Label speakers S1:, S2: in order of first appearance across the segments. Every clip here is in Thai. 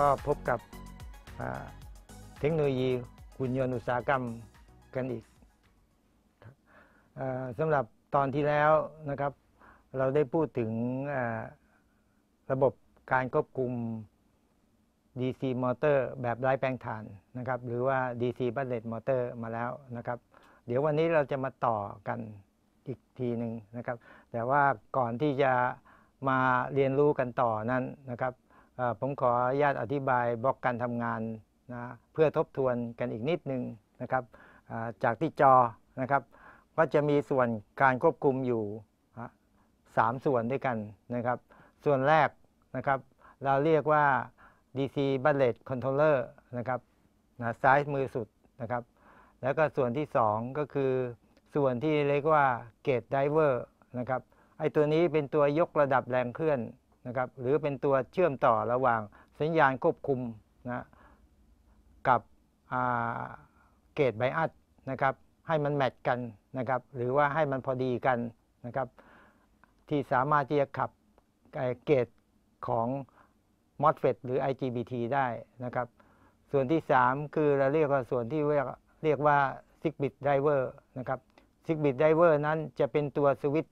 S1: ก็พบกับเทคโนโลยีหุ่นยนต์อุตสาหกรรมกันอีกสำหรับตอนที่แล้วนะครับ เราได้พูดถึงระบบการควบคุม DC มอเตอร์แบบไร้แปลงถ่านนะครับ หรือว่า DC b เลตมอเตอร์มาแล้วนะครับ เดี๋ยววันนี้เราจะมาต่อกันอีกทีหนึ่งนะครับ แต่ว่าก่อนที่จะมาเรียนรู้กันต่อนั้นนะครับผมขออนุญาตอธิบายบล็อกการทำงานนะเพื่อทบทวนกันอีกนิดนึงนะครับจากที่จอนะครับก็จะมีส่วนการควบคุมอยู่3ส่วนด้วยกันนะครับส่วนแรกนะครับเราเรียกว่า DC b u l l e t Controller นะครับนะซ้ายมือสุดนะครับแล้วก็ส่วนที่2ก็คือส่วนที่เรียกว่า Gate Driver นะครับไอตัวนี้เป็นตัวยกระดับแรงเคลื่อนนะครับหรือเป็นตัวเชื่อมต่อระหว่างสัญญาณควบคุมนะกับเกตไบอัสนะครับให้มันแมทกันนะครับหรือว่าให้มันพอดีกันนะครับที่สามารถที่จะขับเกตของ MOSFET หรือ IGBT ได้นะครับส่วนที่ 3 คือเราเรียกว่าส่วนที่เรียกกว่า g bit driver นะครับ g bit driver นั้นจะเป็นตัวสวิต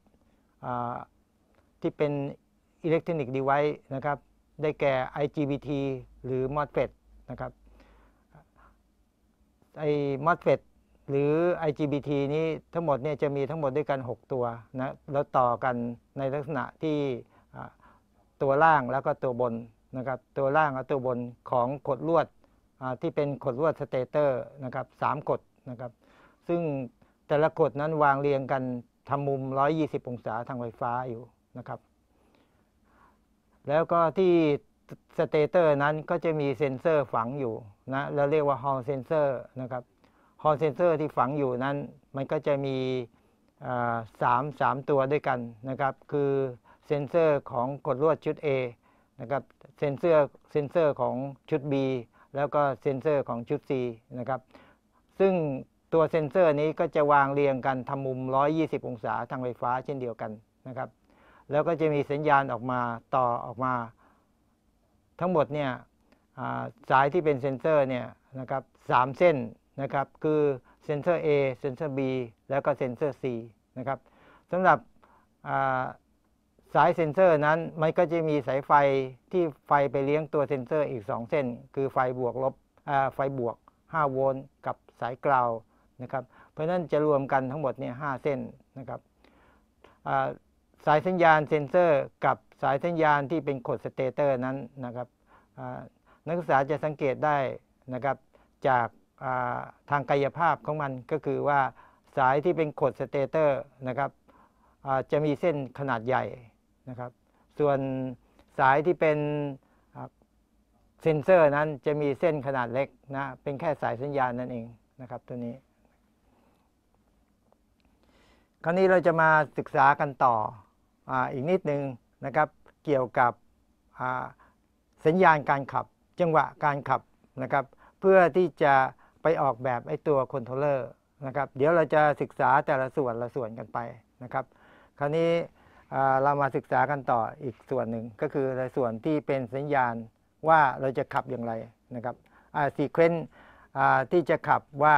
S1: ที่เป็นอิเล็กทรอนิกส์ดีไวนะครับ ได้แก่ IGBT หรือ MOSFET นะครับไอ้ MOSFET หรือ IGBT นี้ทั้งหมดเนี่ยจะมีทั้งหมดด้วยกัน 6 ตัวนะแล้วต่อกันในลักษณะที่ตัวล่างแล้วก็ตัวบนนะครับ ตัวล่างและตัวบนของ ขดลวดที่เป็น ขดลวดสเตเตอร์นะครับสามกดนะครับ ซึ่งแต่ละกดนั้นวางเรียงกันทำมุม 120 องศาทางไฟฟ้าอยู่นะครับแล้วก็ที่สเตเตอร์นั้นก็จะมีเซ็นเซอร์ฝังอยู่นะเราเรียกว่าฮอลเซนเซอร์นะครับฮอลเซนเซอร์ที่ฝังอยู่นั้นมันก็จะมีสามสามตัวด้วยกันนะครับคือเซนเซอร์ของกดลวดชุด A นะครับเซนเซอร์เซนเซอร์ของชุด B แล้วก็เซนเซอร์ของชุด C นะครับซึ่งตัวเซนเซอร์นี้ก็จะวางเรียงกันทำมุม 120 องศาทางไฟฟ้าเช่นเดียวกันนะครับแล้วก็จะมีสัญญาณออกมาต่อออกมา ทั้งหมดเนี่ยสายที่เป็นเซนเซอร์เนี่ยนะครับสามเส้นนะครับคือเซนเซอร์ A เซนเซอร์ B แล้วก็เซนเซอร์ C นะครับสำหรับสายเซนเซอร์นั้นมันก็จะมีสายไฟที่ไฟไปเลี้ยงตัวเซนเซอร์อีก 2 เส้น คือไฟบวกลบไฟบวก 5 โวลต์กับสายกราวนะครับเพราะนั้นจะรวมกันทั้งหมดเนี่ยเส้นนะครับสายสัญญาณเซนเซอร์ กับสายสัญญาณที่เป็นขดสเตเตอร์นั้นนะครับนักศึกษาจะสังเกตได้นะครับจากทางกายภาพของมันก็คือว่าสายที่เป็นขดสเตเตอร์นะครับจะมีเส้นขนาดใหญ่นะครับส่วนสายที่เป็นเซนเซอร์นั้นจะมีเส้นขนาดเล็กนะเป็นแค่สายสัญญาณนั่นเองนะครับตัวนี้ คราวนี้เราจะมาศึกษากันต่ออีกนิดหนึ่งนะครับเกี่ยวกับสัญญาณการขับจังหวะการขับนะครับ เพื่อที่จะไปออกแบบไอ้ตัวคอนโทรลเลอร์นะครับเดี๋ยวเราจะศึกษาแต่ละส่วนละส่วนกันไปนะครับ คราวนี้เรามาศึกษากันต่ออีกส่วนหนึ่งก็คือในส่วนที่เป็นสัญญาณว่าเราจะขับอย่างไรนะครับซีเควนต์ที่จะขับว่า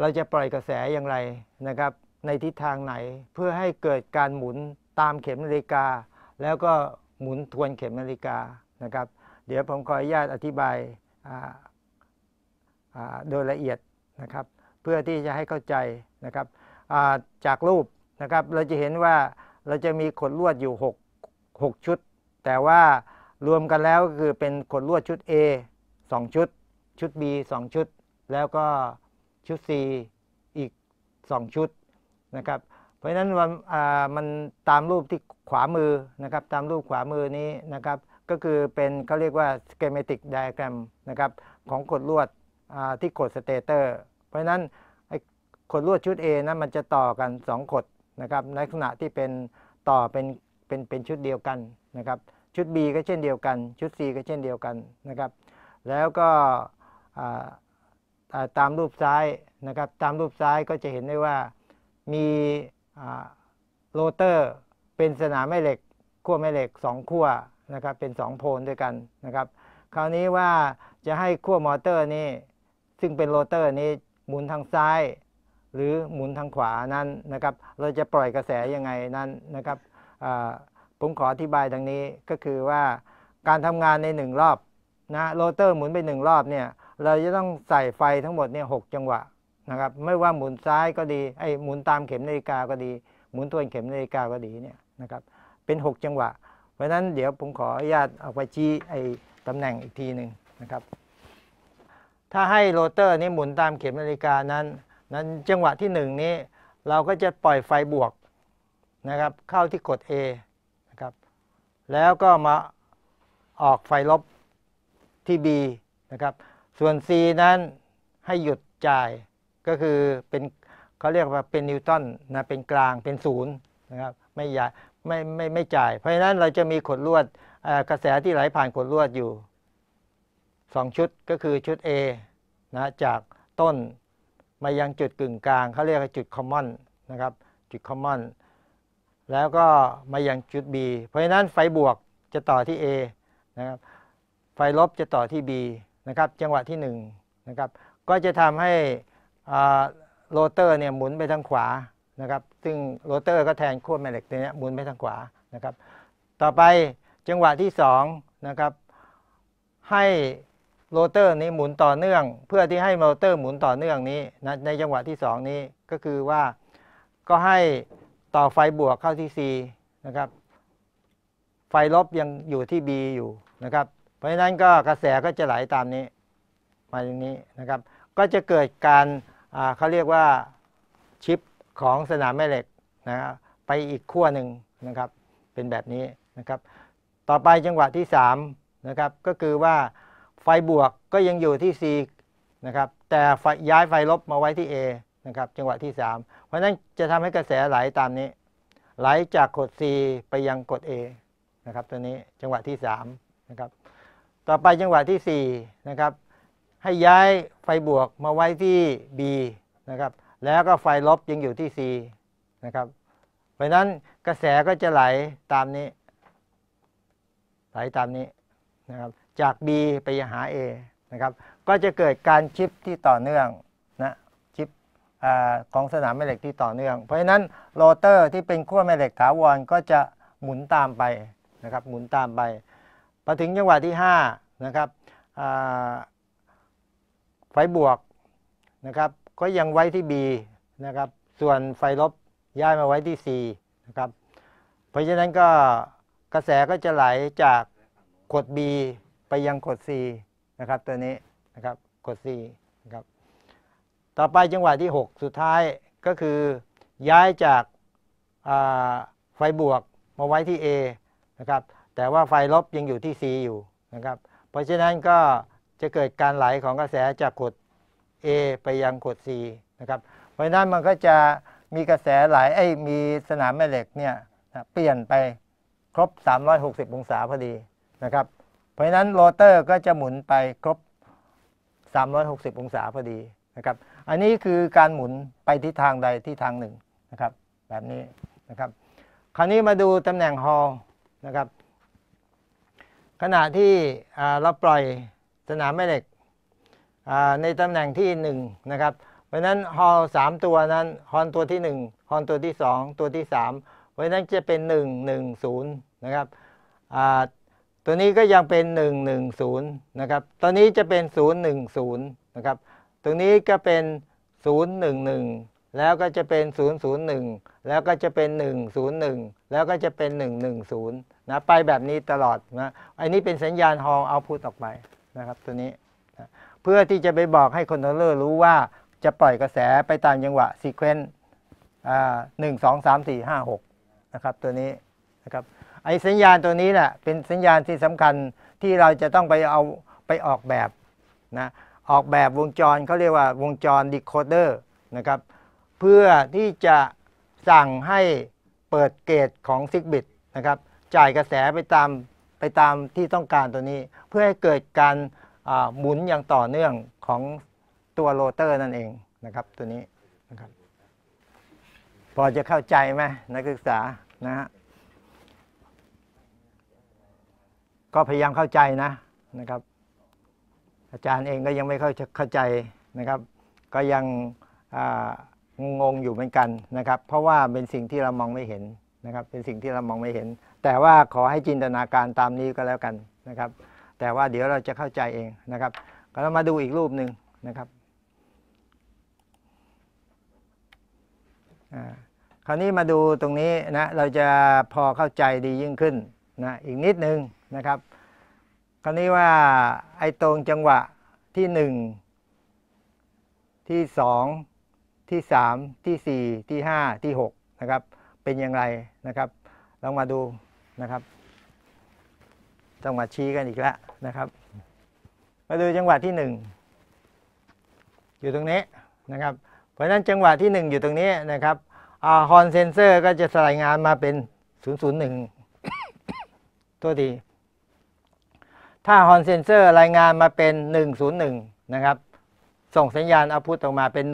S1: เราจะปล่อยกระแสอย่างไรนะครับในทิศทางไหนเพื่อให้เกิดการหมุนตามเข็มนาฬิกา แล้วก็หมุนทวนเข็มนาฬิกานะครับเดี๋ยวผมขออนุญาตอธิบายโดยละเอียดนะครับเพื่อที่จะให้เข้าใจนะครับจากรูปนะครับเราจะเห็นว่าเราจะมีขดลวดอยู่6 6ชุด แต่ว่ารวมกันแล้วก็คือเป็นขดลวดชุด A 2 ชุด ชุด B 2 ชุดแล้วก็ชุด C อีก 2 ชุดนะครับเพราะฉะนั้นวันมันตามรูปที่ขวามือนะครับตามรูปขวามือนี้นะครับก็คือเป็นเขาเรียกว่า schematic diagram นะครับของกดลวดที่กดสเตเตอร์เพราะฉะนั้นขดลวดชุด A นะมันจะต่อกัน 2 ขดนะครับในลักษณะที่เป็นต่อเป็นเป็นเป็นชุดเดียวกันนะครับชุด B ก็เช่นเดียวกัน ชุด C ก็เช่นเดียวกันนะครับแล้วก็ตามรูปซ้ายนะครับตามรูปซ้ายก็จะเห็นได้ว่ามีโรเตอร์เป็นสนามแม่เหล็กขั้วแม่เหล็ก 2 ขั้วนะครับเป็น 2 โพลด้วยกันนะครับคราวนี้ว่าจะให้ขั้วมอเตอร์นี้ ซึ่งเป็นโรเตอร์นี้หมุนทางซ้าย หรือหมุนทางขวานั้นนะครับเราจะปล่อยกระแสยังไงนั้นนะครับผมขออธิบายดังนี้ก็คือว่าการทำงานใน 1 รอบนะโรเตอร์หมุนไป1รอบเนี่ยเราจะต้องใส่ไฟทั้งหมดเนี่ยหจังหวะนะครับไม่ว่าหมุนซ้ายก็ดีไอ้หมุนตามเข็มนาฬิกาก็ดี หมุนทวนเข็มนาฬิกาก็ดีเนี่ยนะครับเป็น 6 จังหวะเพราะฉะนั้นเดี๋ยวผมขออนุญาตเอาไปชี้ไอ้ตำแหน่งอีกทีหนึ่งนะครับถ้าให้โรเตอร์นี้หมุนตามเข็มนาฬิกานั้น นั้นจังหวะที่1นี้เราก็จะปล่อยไฟบวกนะครับเข้าที่กด A นะครับแล้วก็มาออกไฟลบที่ B นะครับส่วน C นั้นให้หยุดจ่ายก็คือเป็นเขาเรียกว่าเป็นนิวตันนะเป็นกลางเป็นศูนย์นะครับไม่ยาไม่ไม่ไม่จ่าย เพราะฉะนั้นเราจะมีขดลวดกระแสที่ไหลผ่านขดลวดอยู่ 2 ชุดก็คือชุด A นะจากต้น มายังจุดกึ่งกลาง เขาเรียกว่าจุดคอมมอนนะครับจุดคอมมอนแล้วก็มายังจุด B เพราะฉะนั้นไฟบวกจะต่อที่ A นะครับไฟลบจะต่อที่ B นะครับจังหวะที่1นะครับก็จะทำให้โรเตอร์เนี่ยหมุนไปทางขวา นะครับ ซึ่งโรเตอร์ก็แทนขั้วแม่เหล็กตัวนี้หมุนไปทางขวา นะครับ ต่อไปจังหวะที่2นะครับ ให้โรเตอร์นี้หมุนต่อเนื่อง เพื่อที่ให้โรเตอร์หมุนต่อเนื่องนี้นะในจังหวะที่2นี้ ก็คือว่า ก็ให้ต่อไฟบวกเข้าที่ C นะครับ ไฟลบยังอยู่ที่ B อยู่ นะครับ เพราะฉะนั้นก็กระแสก็จะไหลาตามนี้ มาตรงนี้ นะครับ ก็จะเกิดการเขาเรียกว่าชิปของสนามแม่เหล็กนะครับไปอีกขั้วหนึ่งนะครับเป็นแบบนี้นะครับ ต่อไปจังหวะที่3นะครับก็คือว่าไฟบวกก็ยังอยู่ที่ C นะครับแต่ย้ายไฟลบมาไว้ที่ A นะครับ จังหวะที่ 3 เพราะนั้นจะทำให้กระแสไหลตามนี้ ไหลจากกด C ไปยังกด A นะครับตัวนี้จังหวะที่3นะครับต่อไปจังหวะที่4นะครับให้ย้ายไฟบวกมาไว้ที่ B นะครับแล้วก็ไฟลบยังอยู่ที่ C นะครับเพราะนั้นกระแสก็จะไหลตามนี้ ไหลตามนี้นะครับจาก B ไปหา A นะครับก็จะเกิดการชิปที่ต่อเนื่องนะชิปอของสนามแม่เหล็กที่ต่อเนื่อง เพราะะนั้นโรเตอร์ที่เป็นขั้วแม่เหล็กถาวรก็จะหมุนตามไปนะครับ หมุนตามไปพอถึงจังหวะที่5นะครับไฟบวกนะครับก็ยังไว้ที่ B นะครับส่วนไฟลบย้ายมาไว้ที่ C นะครับเพราะฉะนั้นก็กระแสก็จะไหลจากกด B ไปยังกด C นะครับตัวนี้นะครับกด C นะครับต่อไปจังหวะที่ 6 สุดท้ายก็คือ ย้ายจากไฟบวกมาไว้ที่ A นะครับแต่ว่าไฟลบยังอยู่ที่ C อยู่นะครับ เพราะฉะนั้นก็จะเกิดการไหลของกระแสจาก ขด A ไปยังขด C นะครับเพราะนั้นมันก็จะมีกระแสไหลไอ้มีสนามแม่เหล็กเนี่ยเปลี่ยนไปครบ 360 องศาพอดีนะครับเพราะนั้นโรเตอร์ก็จะหมุนไปครบ 360 องศาพอดีนะครับ อันนี้คือการหมุนไปทิศทางใดที่ทางหนึ่งนะครับแบบนี้นะครับ คราวนี้มาดูตำแหน่งฮอลนะครับ ขณะที่เราปล่อยสนามแม่เหล็กในตำแหน่งที่1นะครับ เพราะนั้นฮอลสามตัวนั้นฮอนตัวที่1ฮอนตัวที่2ตัวที่3เพราะนั้นจะเป็น 1 1 0นะครับตัวนี้ก็ยังเป็น 1 1 0นะครับตอนนี้จะเป็น 0 1 0นะครับตรงนี้ก็เป็น0 1 1แล้วก็จะเป็น0 0 1 แล้วก็จะเป็น 1 0 1 แล้วก็จะเป็น 1 1 0นะไปแบบนี้ตลอดนะอันนี้เป็นสัญญาณฮอลเอาพุทออกไปนะครับตัวนี้เพื่อที่จะไปบอกให้คอนโทรลเลอร์รู้ว่าจะปล่อยกระแสไปตามจังหวะซีเควนต์หนึ่งสองสามสี่ห้าหกนะครับตัวนี้นะครับไอ้สัญญาณตัวนี้แหละเป็นสัญญาณที่สำคัญที่เราจะต้องไปเอาไปออกแบบนะออกแบบวงจรเขาเรียกว่าวงจรดีโคเดอร์นะครับเพื่อที่จะสั่งให้เปิดเกตของซิกบิตนะครับจ่ายกระแสไปตามไปตามที่ต้องการตัวนี้เพื่อให้เกิดการหมุนอย่างต่อเนื่องของตัวโรเตอร์นั่นเองนะครับตัวนี้นะครับ พอจะเข้าใจไหมนักศึกษานะฮะก็พยายามเข้าใจนะนะครับ อาจารย์เองก็ยังไม่เข้าเข้าใจนะครับ ก็ยังงงอยู่เหมือนกันนะครับ เพราะว่าเป็นสิ่งที่เรามองไม่เห็นนะครับ เป็นสิ่งที่เรามองไม่เห็นแต่ว่าขอให้จินตนาการตามนี้ก็แล้วกันนะครับ แต่ว่าเดี๋ยวเราจะเข้าใจเองนะครับก็เรามาดูอีกรูปหนึ่งนะครับคราวนี้มาดูตรงนี้นะเราจะพอเข้าใจดียิ่งขึ้นนะอีกนิดหนึ่งนะครับ คราวนี้ว่าไอ้ตรงจังหวะที่ 1 ที่ 2 ที่ 3 ที่ 4 ที่ 5 ที่6นะครับเป็นอย่างไรนะครับลองมาดูนะครับต้องมาชี้กันอีกแล้วนะครับ มาดูจังหวัดที่ 1 อยู่ตรงนี้นะครับเพราะฉะนั้นจังหวัดที่ 1 อยู่ตรงนี้นะครับฮอนเซนเซอร์ก็จะรายงานมาเป็น 001 ตัวดี ถ้าฮอนเซนเซอร์รายงานมาเป็น 101 นะครับส่งสัญญาณเอาพุทออกมาเป็น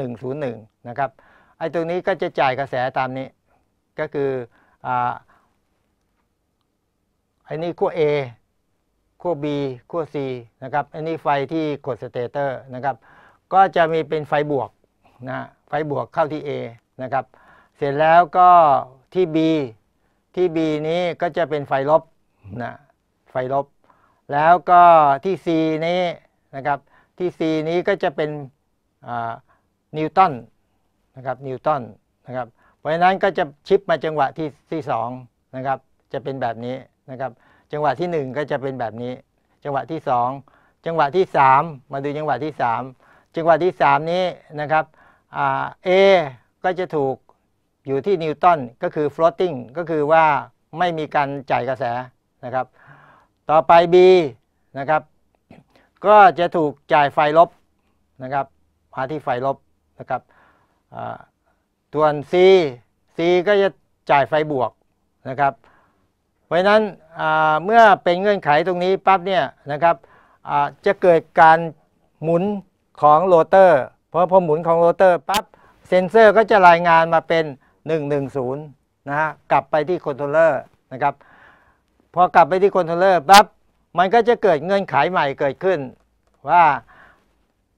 S1: 101 นะครับไอ้ตรงนี้ก็จะจ่ายกระแสตามนี้ ก็คือออันนี้ขั้ว A ขั้ว B ขั้ว C นะครับ อันนี้ไฟที่กดสเตเตอร์นะครับ ก็จะมีเป็นไฟบวกนะไฟบวกเข้าที่ A นะครับ เสร็จแล้วก็ที่ B ที่ B นี้ก็จะเป็นไฟลบนะไฟลบ แล้วก็ที่ C นี้นะครับ ที่ C นี้ก็จะเป็นนิวตันนะครับ นิวตันนะครับเพราะฉะนั้นก็จะชิปมาจังหวะที่ที่สองนะครับ จะเป็นแบบนี้นะครับจังหวะที่ 1 ก็จะเป็นแบบนี้ จังหวะที่ 2 จังหวะที่ 3 มาดูจังหวะที่ 3 จังหวะที่ 3 นี้นะครับเอก็จะถูกอยู่ที่นิวตันก็คือ floating ก็คือว่าไม่มีการจ่ายกระแสนะครับ ต่อไป B นะครับก็จะถูกจ่ายไฟลบนะครับมาที่ไฟลบนะครับส่วน C C ก็จะจ่ายไฟบวกนะครับพราะนั้นเมื่อเป็นเงื่อนไขตรงนี้ปั๊บเนี่ยนะครับจะเกิดการหมุนของโรเตอร์เพราะพอหมุนของโรเตอร์ปั๊บเซนเซอร์ก็จะรายงานมาเป็น 110นะฮะกลับไปที่คอนโทรลเลอร์นะครับพอกลับไปที่คอนโทรลเลอร์ปั๊บมันก็จะเกิดเงื่อนไขใหม่เกิดขึ้นว่า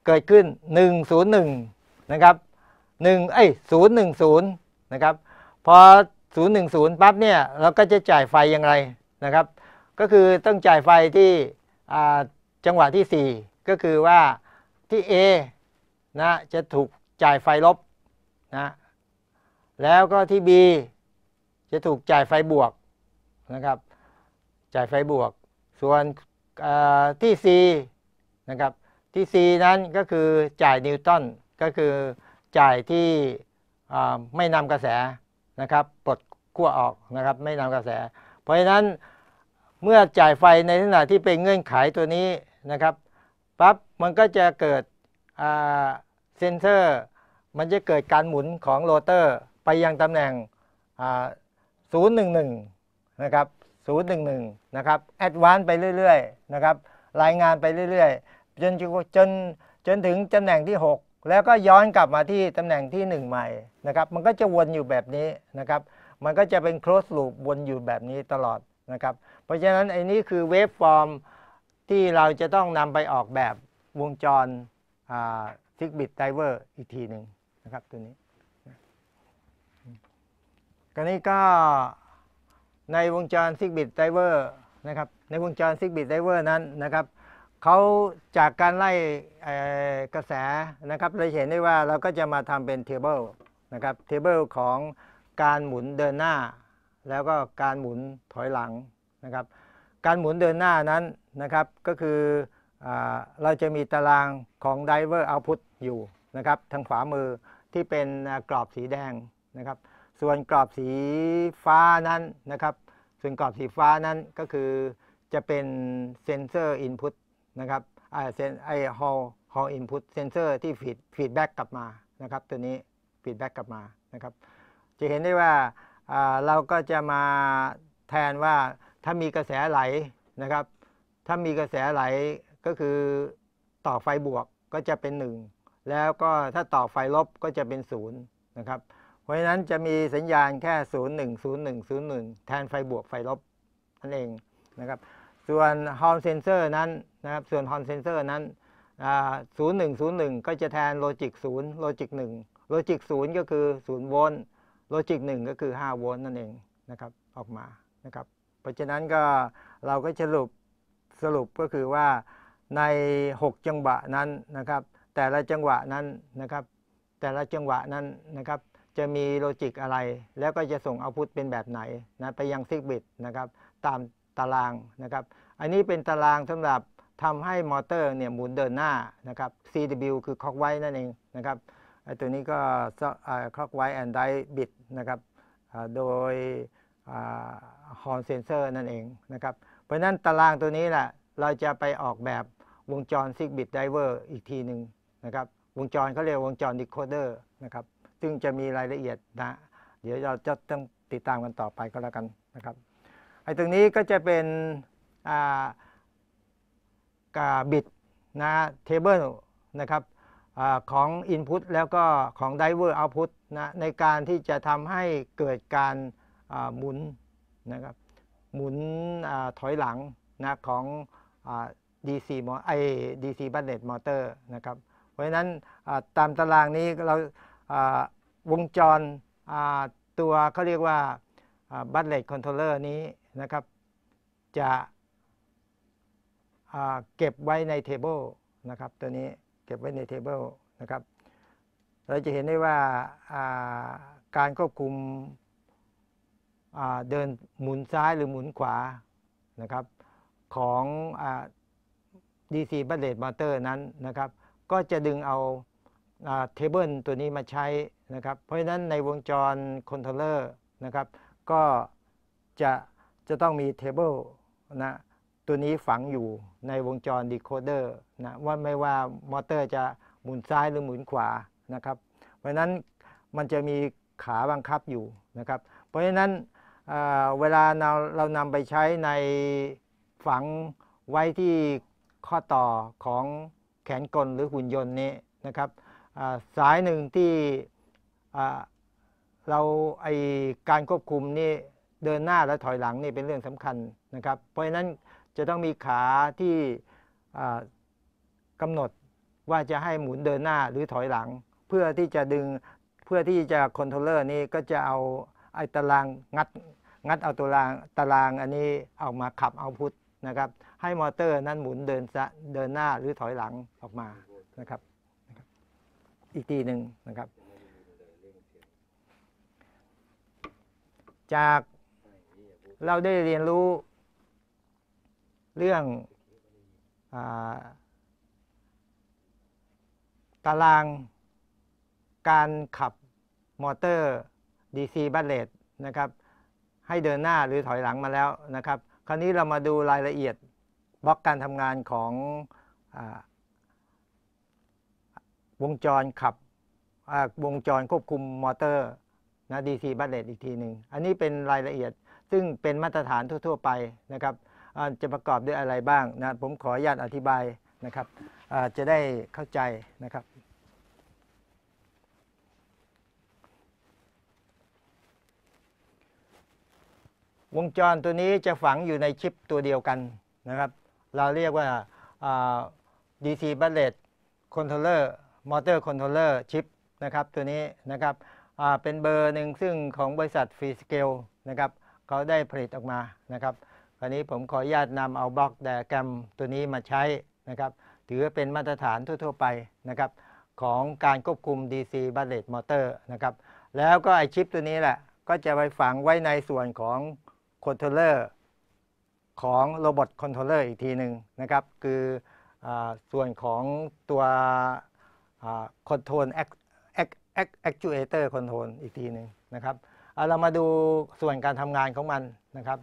S1: เกิดขึ้น 101นะครับ1เอ้ย010นะครับพอ010 ปั๊บเนี่ยเราก็จะจ่ายไฟอย่างไรนะครับก็คือต้องจ่ายไฟที่จังหวะที่ 4 ก็คือว่าที่ A นะจะถูกจ่ายไฟลบนะแล้วก็ที่ B จะถูกจ่ายไฟบวกนะครับจ่ายไฟบวกส่วนที่ C นะครับที่ C นั้นก็คือจ่าย นิวตันก็คือจ่ายที่ไม่นำกระแสนะครับปลดขั้วออกนะครับไม่นำกระแส เพราะฉะนั้นเมื่อจ่ายไฟในขณะที่เป็นเงื่อนไขตัวนี้นะครับปั๊บมันก็จะเกิดเซนเซอร์มันจะเกิดการหมุนของโรเตอร์ ไปยังตำแหน่ง011นะครับ011 นะครับแอดวานไปเรื่อย ๆ นะครับ รายงานไปเรื่อยๆ จนจนจนถึงตำแหน่งที่ 6 แล้วก็ย้อนกลับมาที่ตำแหน่งที่ 1 ใหม่นะครับ มันก็จะวนอยู่แบบนี้นะครับมันก็จะเป็นโครสลูปวนอยู่แบบนี้ตลอดนะครับ เพราะฉะนั้นไอ้นี้คือเวฟฟอร์ม ที่เราจะต้องนำไปออกแบบวงจรซิกบิตไดเวอร์อีกทีหนึ่งนะครับ ตัวนี้กรนี้ก็ในวงจรซิกบิตไดเวอร์นะครับ ในวงจรซิกบิตไดเวอร์นั้นนะครับ เขาจากการไล่กระแสนะครับ เราเห็นได้ว่าเราก็จะมาทำเป็นเทเบิลนะครับเทเบิลของการหมุนเดินหน้า แล้วก็การหมุนถอยหลังนะครับ การหมุนเดินหน้านั้นนะครับก็คืออเราจะมีตารางของ d เ i v e r output อยู่นะครับทางขวามือที่เป็นกรอบสีแดงนะครับ ส่วนกรอบสีฟ้านั้นนะครับส่วนกรอบสีฟ้านั้นก็คือจะเป็นเซนเซอร์อินพุตนะครับไอเซนไอฮอลฮอลอินพุตเซนเซอร์ที่ฟีดฟีดแบ็กกลับมานะครับ ตัวนี้ฟีดแบ็กกลับมานะครับจะเห็นได้ว่าเราก็จะมาแทนว่าถ้ามีกระแสไหลนะครับ ถ้ามีกระแสไหลก็คือต่อไฟบวกก็จะเป็น 1 แล้วก็ถ้าต่อไฟลบก็จะเป็น0นะครับเพราะฉะนั้นจะมีสัญญาณแค่ 0 1 0 1 0 1 แทนไฟบวกไฟลบนั่นเองนะครับส่วนฮอร์นเซนเซอร์นั้นนะครับส่วนฮอร์นเซนเซอร์นั้นศศููนนนยย์์หหึ่งนึ่งก็จะแทนโลจิกศูนย์โลจิกหนึ่งโลจิกศูนย์ก็คือศูนย์โวลต์โลจิกหนึ่งก็คือ 5 โวลต์นั่นเองนะครับออกมานะครับ เพราะฉะนั้นก็เราก็สรุปสรุปก็คือว่าใน 6 จังหวะนั้นนะครับ แต่ละจังหวะนั้นนะครับ แต่ละจังหวะนั้นนะครับ จะมีโลจิกอะไร แล้วก็จะส่งเอาพุทเป็นแบบไหนนะไปยังซิกบิตนะครับตามตารางนะครับ อันนี้เป็นตารางสำหรับทำให้มอเตอร์เนี่ยหมุนเดินหน้านะครับ CW คือคอกไว้นั่นเองนะครับไอ้ตัวนี้ก็คล็อกไวแอนไดบิดนะครับโดยฮอร์นเซนเซอร์นั่นเองนะครับ เพราะนั้นตารางตัวนี้แหละเราจะไปออกแบบวงจรซิกบิดไดเวอร์อีกทีหนึ่งนะครับ วงจรเขาเรียกวงจรดิโคเดอร์นะครับซึ่งจะมีรายละเอียดนะ เดี๋ยวเราจะต้องติดตามกันต่อไปก็แล้วกันนะครับไอ้ตรงนี้ก็จะเป็นกาบิดนะเทเบิลนะครับของ Input แล้วก็ของ d เ i v e r Output นะในการที่จะทำให้เกิดการหมุนนะครับหมุนอถอยหลังนะของอ DC ไอ DC เ u ็ตมอเตอร์นะครับเพราะฉะนั้นตามตารางนี้เราวงจรตัวเขาเรียกว่าบัตเลตคอนโทรลเลอร์นี้นะครับ จะเก็บไว้ในเทเบิลนะครับตัวนี้เก็บไว้ในเทเบิลนะครับ เราจะเห็นได้ว่าการควบคุมเดินหมุนซ้ายหรือหมุนขวานะครับ ของอ DC b เล d มอเตอร์นั้นนะครับ ก็จะดึงเอาเทเบิลตัวนี้มาใช้นะครับ เพราะฉะนั้นในวงจรคอนโทรลเลอร์นะครับก็จะจะต้องมีเทเบิลนะตัวนี้ฝังอยู่ในวงจรดีโคเดอร์นะว่าไม่ว่ามอเตอร์จะหมุนซ้ายหรือหมุนขวานะครับ เพราะนั้นมันจะมีขาบังคับอยู่นะครับ เพราะฉะนั้นเเวลาเราเรานำไปใช้ในฝังไว้ที่ข้อต่อของแขนกลหรือหุ่นยนต์นี้นะครับสายหนึ่งที่เราไอการควบคุมนี่เดินหน้าและถอยหลังนี่เป็นเรื่องสำคัญนะครับ เพราะฉะนั้นจะต้องมีขาที่กำหนดว่าจะให้หมุนเดินหน้าหรือถอยหลัง เพื่อที่จะดึงเพื่อที่จะคอนโทรลเลอร์นี้ก็จะเอาไอ้ตารางงัดงัดเอาตารางตารางอันนี้ออกมาขับเอาพุทนะครับ ให้มอเตอร์นั้นหมุนเดินเดินหน้าหรือถอยหลังออกมานะครับอีกทีหนึ่งนะครับ จากเราได้เรียนรู้เรื่องอตารางการขับมอเตอร์ DC บัลเลตนะครับให้เดินหน้าหรือถอยหลังมาแล้วนะครับ คราวนี้เรามาดูรายละเอียดบล็อกการทำงานของอวงจรขับวงจรควบคุมมอเตอร์นะ DC บัลเลตอีกทีหนึ่งอันนี้เป็นรายละเอียดซึ่งเป็นมาตรฐานทั่วๆไปนะครับจะประกอบด้วยอะไรบ้างนะ ผมขออนุญาตอธิบายนะครับ จะได้เข้าใจนะครับ วงจรตัวนี้จะฝังอยู่ในชิปตัวเดียวกันนะครับ เราเรียกว่า DC b u s l e t Controller Motor Controller Chip นะครับตัวนี้นะครับเป็นเบอร์หนึ่งซึ่งของบริษัท f r e e s c a l e นะครับเขาได้ผลิตออกมานะครับคราวนี้ผมขออนุญาตนำเอาบล็อกแดอะแกรมตัวนี้มาใช้นะครับ ถือเป็นมาตรฐานทั่วๆ ไปนะครับ ของการควบคุม DC b u l l มอเตอร์นะครับแล้วก็ไอชิปตัวนี้แหละก็จะไปฝังไว้ในส่วนของคอนโทรลเลอร์ของโรบอทคอนโทรลเลอร์อีกทีหนึ่งนะครับคืออส่วนของตัวคอนโทรลแแอคจูเอเตอร์คอนโทรลอีกทีหนึ่งนะครับเอาเรามาดูส่วนการทำงานของมันนะครับ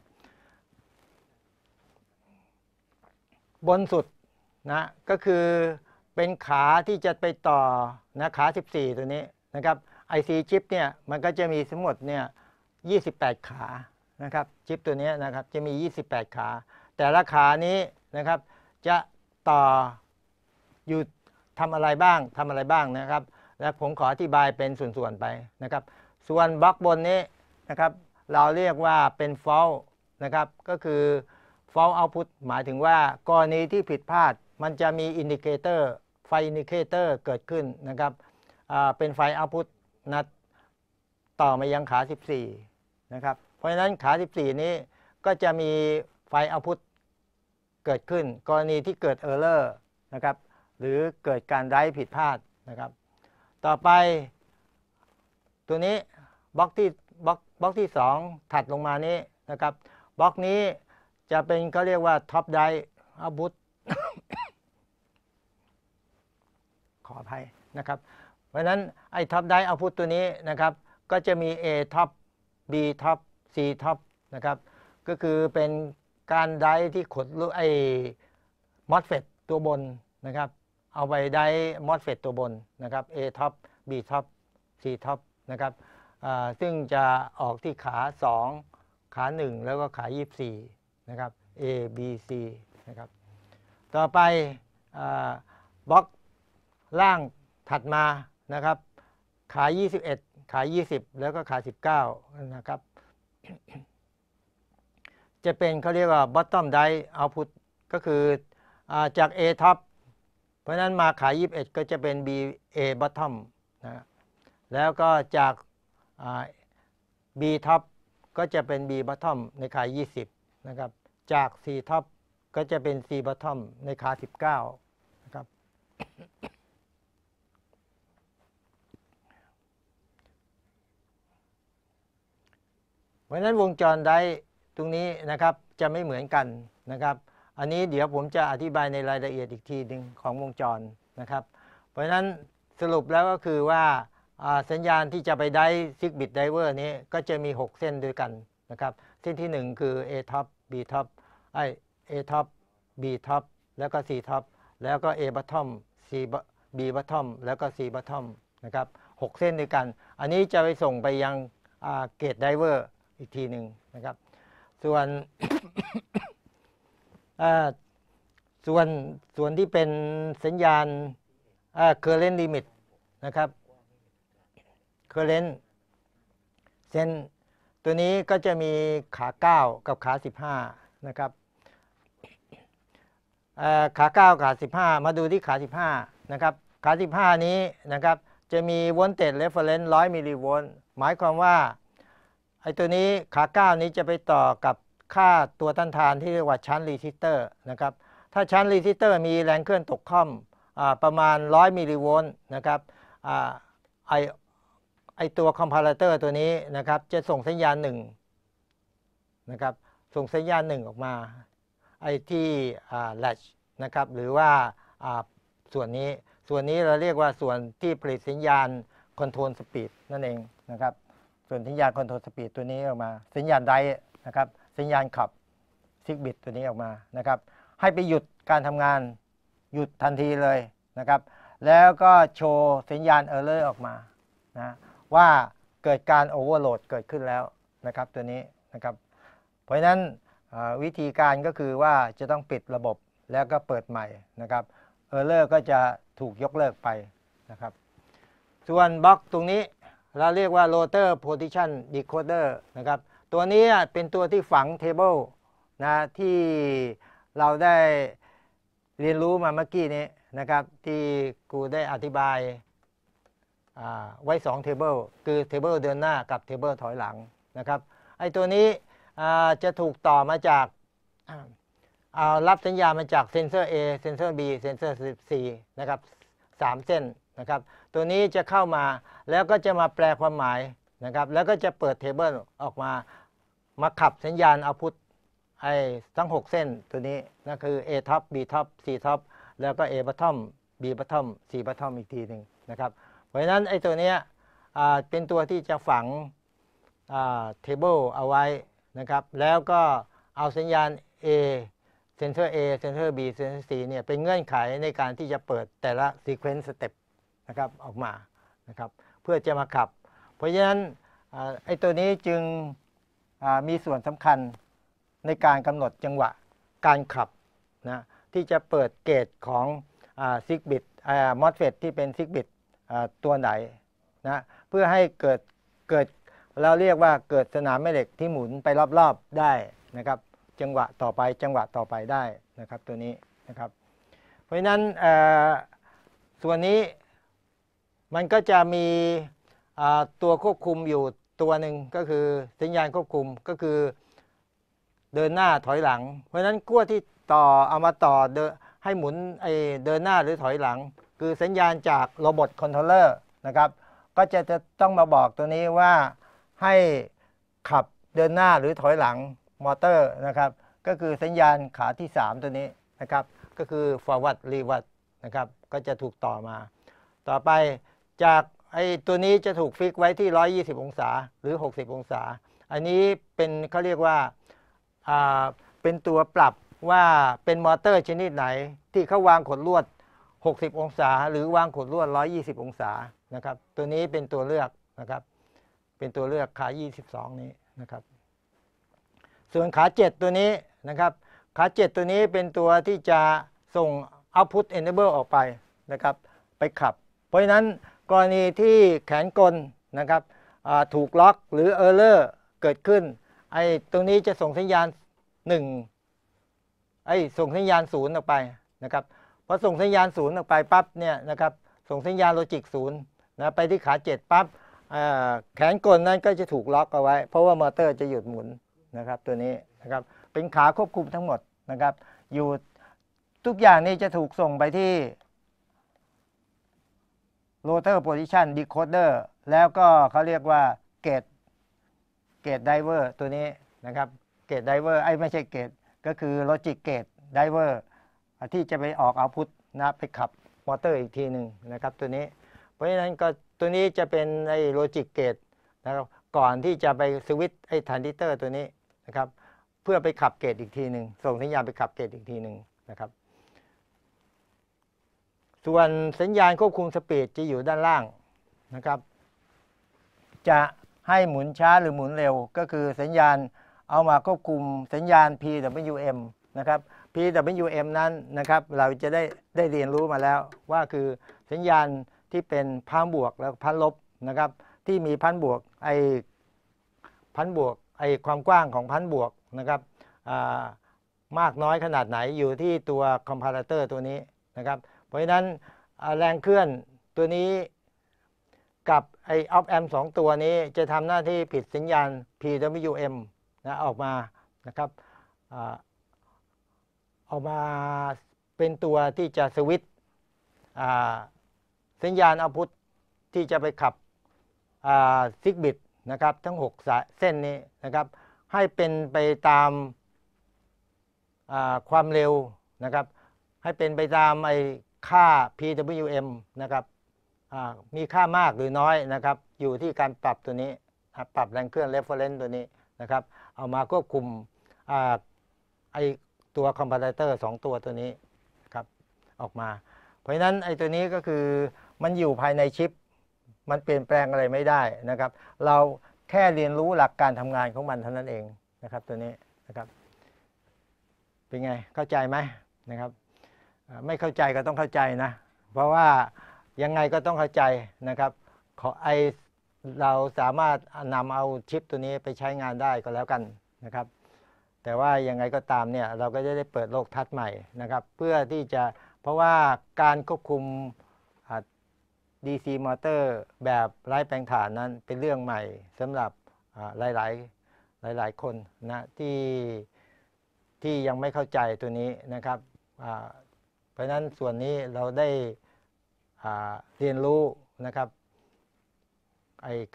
S1: บนสุดนะก็คือเป็นขาที่จะไปต่อนะขา 14 ตัวนี้นะครับ IC ชิปเนี่ยมันก็จะมีทั้งหมดเนี่ย28 ขานะครับชิปตัวนี้นะครับ จะมี 28 ขา แต่ละขานี้นะครับ จะต่ออยู่ทำอะไรบ้างทำอะไรบ้างนะครับ และผมขออธิบายเป็นส่วนๆไปนะครับ ส่วนบล็อกบนนี้นะครับ เราเรียกว่าเป็นฟอลนะครับก็คือ f a l เอ output หมายถึงว่ากรณีที่ผิดพลาด มันจะมีอินดิเคเตอร์ไฟอินดิเคเตอร์เกิดขึ้นนะครับเป็นไฟเอาพุทนะต่อมายังขา 14 นะครับ เพราะฉะนั้นขา 14 นี้ก็จะมีไฟเอาพุทเกิดขึ้นกรณีที่เกิดเออร์เลอร์นะครับหรือเกิดการไร้ผิดพลาดนะครับต่อไป ตัวนี้บล็อกที่บล็อกบล็อกที่ 2 ถัดลงมานี้นะครับบล็อกนี้จะเป็นเขาเรียกว่าท็อปไดอาวุธขออภัยนะครับ เพราะนั้น ไอ้ท็อปไดอาวุธตัวนี้นะครับก็จะมี A ท็อป B ท็อป C ท็อปนะครับก็คือเป็นการไดที่ขด ไอ้มอสเฟตตัวบนนะครับเอาไปไดมอสเฟตตัวบนนะครับ A ท็อป B ท็อป C ท็อปนะครับซึ่งจะออกที่ขา 2 ขา 1 แล้วก็ขา 24นะครับ A B C นะครับ ต่อไปบล็อกล่างถัดมานะครับขาย 21 ขาย 20 แล้วก็ขาย 19 นะครับ จะเป็นเขาเรียกว่า bottom d i output ก็คืออจาก A top เพราะนั้นมาขาย 21 ก็จะเป็น B A bottom นะ แล้วก็จาก B top ก็จะเป็น B bottom ในขาย 20นะครับจาก C ท็อปก็จะเป็น C บอททอมในคา19นะครับเพราะนั้นวงจรได้ตรงนี้นะครับจะไม่เหมือนกันนะครับอันนี้เดี๋ยวผมจะอธิบายในรายละเอียดอีกทีหนึ่งของวงจรนะครับเพราะะนั้นสรุปแล้วก็คือว่าสัญญาณที่จะไปได้ซิกบิตไดเวอร์นี้ก็จะมี 6 เส้นด้วยกันนะครับเส้นที่ 1 คือ A top ท็อปไอเอท็อปีท็อปแล้วก็ีท็อปแล้วก็เอบัตทอมซีบีบัตทอมแล้วก็ีบัตทอมนะครับหกเส้นด้วยกันอันนี้จะไปส่งไปยังเกตไดเวอร์อีกทีหนึ่งนะครับ ส่วนส่วนส่วนที่เป็นสัญญาณเร์เรนต์ลิมิตนะครับเร์เรนต์เส้นตัวนี้ก็จะมีขา 9 กับขา 15 นะครับ ขา9ขา15 มาดูที่ขา 15 นะครับ ขา 15 นี้นะครับจะมีโวลเตจเรฟเฟอเรนซ์ร้อยมิลลิโวลต์หมายความว่าไอ้ตัวนี้ขา 9 นี้จะไปต่อกับค่าตัวต้านทานที่เรียกว่าชั้นรีทิเตอร์นะครับถ้าชั้นรีทิเตอร์มีแรงเคลื่อนตกค่อมอประมาณ 100มิลลิโวลต์นะครับไอไอตัวคอมพาราเตอร์ตัวนี้นะครับ จะส่งสัญญาณหนึ่งนะครับ ส่งสัญญาณหนึ่งออกมา ไอที่แลชนะครับ หรือว่าส่วนนี้ส่วนนี้เราเรียกว่าส่วนที่ผลิตสัญญาณคอนโทรลสปีดนั่นเองนะครับ ส่วนสัญญาณคอนโทรลสปีดตัวนี้ออกมาสัญญาณไดนะครับสัญญาณขับซิกบิตตัวนี้ออกมานะครับ ให้ไปหยุดการทำงานหยุดทันทีเลยนะครับ แล้วก็โชว์สัญญาณเออร์เลอร์ออกมานะว่าเกิดการโอเวอร์โหลดเกิดขึ้นแล้วนะครับตัวนี้นะครับ เพราะฉะนั้นวิธีการก็คือว่าจะต้องปิดระบบแล้วก็เปิดใหม่นะครับเออร์เลอร์ก็จะถูกยกเลิกไปนะครับ ส่วนบล็อก ตรงนี้เราเรียกว่า rotor position decoder นะครับ ตัวนี้เป็นตัวที่ฝังเทเบิลนะ ที่เราได้เรียนรู้มาเมื่อกี้นี้ นะครับ ที่กูได้อธิบายไว้ 2 Table คือ Table เดินหน้ากับ Table ถอยหลังนะครับไอตัวนี้จะถูกต่อมาจากรับสัญญาณมาจากเซนเซอร์ A เซนเซอร์ B เซนเซอร์ C นะครับ3เส้นนะครับ ตัวนี้จะเข้ามาแล้วก็จะมาแปลความหมายนะครับแล้วก็จะเปิดเทเบิลออกมามาขับสัญญาณเอาพุทไอทั้ง 6 เส้นตัวนี้ นั่นคือ A top B top C top แล้วก็ A bottom B bottom C bottom อีกทีหนึ่งนะครับพราะฉะนั้น ไอ้ตัวนี้เป็นตัวที่จะฝังเทเบิลเอาไว้นะครับแล้วก็เอาสัญญาณ A เซนเซอร์ A เซนเซอร์ B เซนเซอร์ C เนี่ยเป็นเงื่อนไขในการที่จะเปิดแต่ละ sequence step นะครับออกมานะครับเพื่อจะมาขับ เพราะฉะนั้นไอ้ตัวนี้จึงมีส่วนสำคัญในการกำหนดจังหวะการขับนะที่จะเปิดเกตของซิกบิตมอสเฟตที่เป็นซิกบิตตัวไหนนะเพื่อให้เกิดเกิดเราเรียกว่าเกิดสนามแม่เหล็กที่หมุนไปรอบๆได้นะครับจังหวะต่อไปจังหวะต่อไปได้นะครับตัวนี้นะครับเพราะฉะนั้นส่วนนี้มันก็จะมีตัวควบคุมอยู่ตัวหนึ่งก็คือสัญญาณควบคุมก็คือเดินหน้าถอยหลัง เพราะฉะนั้นกั้วที่ต่อเอามาต่อให้หมุนไอเดินหน้าหรือถอยหลังคือสัญญาณจากโรบอทคอนโทรลเลอร์นะครับก็จะจะต้องมาบอกตัวนี้ว่าให้ขับเดินหน้าหรือถอยหลังมอเตอร์ นะครับ ก็คือสัญญาณขาที่ 3 ตัวนี้นะครับ ก็คือ forward reward นะครับก็จะถูกต่อมา ต่อไปจากไอ้ตัวนี้จะถูกฟิกไว้ที่ 120 องศาหรือ 60 องศา อันนี้เป็นเขาเรียกว่าเป็นตัวปรับว่าเป็นมอเตอร์ชนิดไหน ที่เขาวางขดลวด60 องศาหรือวางขดลวด 120 องศานะครับ ตัวนี้เป็นตัวเลือกนะครับ เป็นตัวเลือกขา22 นี้นะครับ ส่วนขา 7 ตัวนี้นะครับขา 7 ตัวนี้เป็นตัวที่จะส่ง output enable ออกไปนะครับ ไปขับ เพราะฉะนั้นกรณีที่แขนกลนะครับถูกล็อกหรือ error เกิดขึ้นไอ้ตรงนี้จะส่งสัญญาณ1ไอ้ส่งสัญญาณ 0 ออกไปนะครับพอส่งสัญญาณศูนย์ออกไปปั๊บเนี่ยนะครับส่งสัญญาณโลจิกศูนย์นะไปที่ขาเจ็ดปั๊บแขนกลนั้นก็จะถูกล็อกเอาไว้ เพราะว่ามอเตอร์จะหยุดหมุนนะครับตัวนี้นะครับเป็นขาควบคุมทั้งหมดนะครับอยู่ทุกอย่างนี้จะถูกส่งไปที่โรเตอร์โพซิชันดีโคเดอร์แล้วก็เขาเรียกว่าเกตเกตไดเวอร์ตัวนี้นะครับเกตไดเวอร์ไอ้ไม่ใช่เกตก็คือโลจิกเกตไดเวอร์ที่จะไปออกเอาพุทนะไปขับมอเตอร์อีกทีหนึ่งนะครับ ตัวนี้ เพราะฉะนั้นก็ตัวนี้จะเป็นไอ้โลจิกเกตนะครับก่อนที่จะไปสวิตไอ้ทรานซิเตอร์ตัวนี้นะครับ เพื่อไปขับเกตอีกทีหนึ่งส่งสัญญาณไปขับเกตอีกทีหนึ่งนะครับ ส่วนสัญญาณควบคุมสปีดจะอยู่ด้านล่างนะครับ จะให้หมุนช้าหรือหมุนเร็ว ก็คือสัญญาณเอามาควบคุมสัญญาณ PWM นะครับ PWM นั้นนะครับเราจะได้ได้เรียนรู้มาแล้วว่าคือสัญญาณที่เป็นพันบวกแล้วพันลบนะครับที่มีพันบวกไอพันบวกไอความกว้างของพันบวกนะครับมากน้อยขนาดไหนอยู่ที่ตัวคอมพาราเตอร์ตัวนี้นะครับเพราะฉะนั้นแรงเคลื่อนตัวนี้กับไอออฟแอมสองตัวนี้จะทำหน้าที่ผิดสัญญาณ PWM นะออกมานะครับออกมาเป็นตัวที่จะสวิตสัญญาณเอาพุทที่จะไปขับซิกบิตนะครับ ทั้ง6เส้นนี้นะครับให้เป็นไปตามความเร็วนะครับให้เป็นไปตามไอ้ค่า PWM นะครับมีค่ามากหรือน้อยนะครับอยู่ที่การปรับตัวนี้ปรับแรงเคลื่อน reference ตัวนี้นะครับเอามาควบคุมไอ้ตัวคอมพิวเตอร์2ตัวตัวนี้ครับ ออกมา เพราะฉะนั้นไอ้ตัวนี้ก็คือมันอยู่ภายในชิป มันเปลี่ยนแปลงอะไรไม่ได้นะครับ เราแค่เรียนรู้หลักการทำงานของมันเท่านั้นเองนะครับตัวนี้นะครับ เป็นไงเข้าใจไหมนะครับ ไม่เข้าใจก็ต้องเข้าใจนะ เพราะว่ายังไงก็ต้องเข้าใจนะครับ ขอไอเราสามารถนำเอาชิป ตัวนี้ไปใช้งานได้ก็แล้วกันนะครับแต่ว่ายังไงก็ตามเนี่ยเราก็จะได้เปิดโลกทัศน์ใหม่นะครับเพื่อที่จะเพราะว่าการควบคุม DC มอเตอร์แบบไร้แปลงฐานนั้นเป็นเรื่องใหม่สำหรับหลาย ๆ หลาย ๆ คนนะที่ที่ยังไม่เข้าใจตัวนี้นะครับเพราะนั้นส่วนนี้เราได้เรียนรู้นะครับ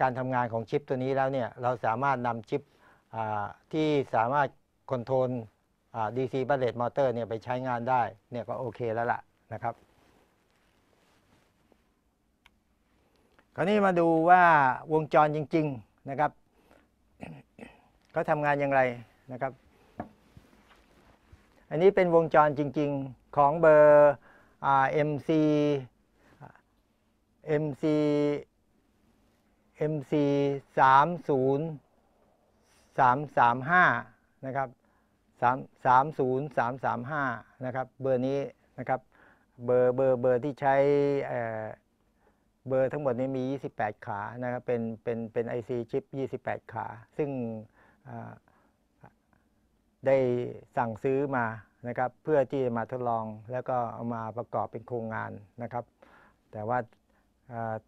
S1: การทำงานของชิปตัวนี้แล้วเนี่ยเราสามารถนำชิปที่สามารถคอนโทรลดีซีบัลเลตมอเตอร์เนี่ย ไปใช้งานได้ เนี่ย ก็โอเคแล้วล่ะนะครับ คราวนี้มาดูว่าวงจรจริง ๆนะครับเขาทำงานอย่างไรนะครับ อันนี้เป็นวงจรจริงๆของเบอร์ MC MC MC 3 0 3 3 5นะครับ3 0 3 3 5 นะครับเบอร์นี้นะครับเบอร์เบอร์เบอร์ที่ใช้เบอร์ทั้งหมดนี้มี 28 ขานะครับเป็นเป็นเป็น IC ชิป 28 ขา ซึ่งได้สั่งซื้อมานะครับเพื่อที่จะมาทดลองแล้วก็เอามาประกอบเป็นโครงงานนะครับ แต่ว่า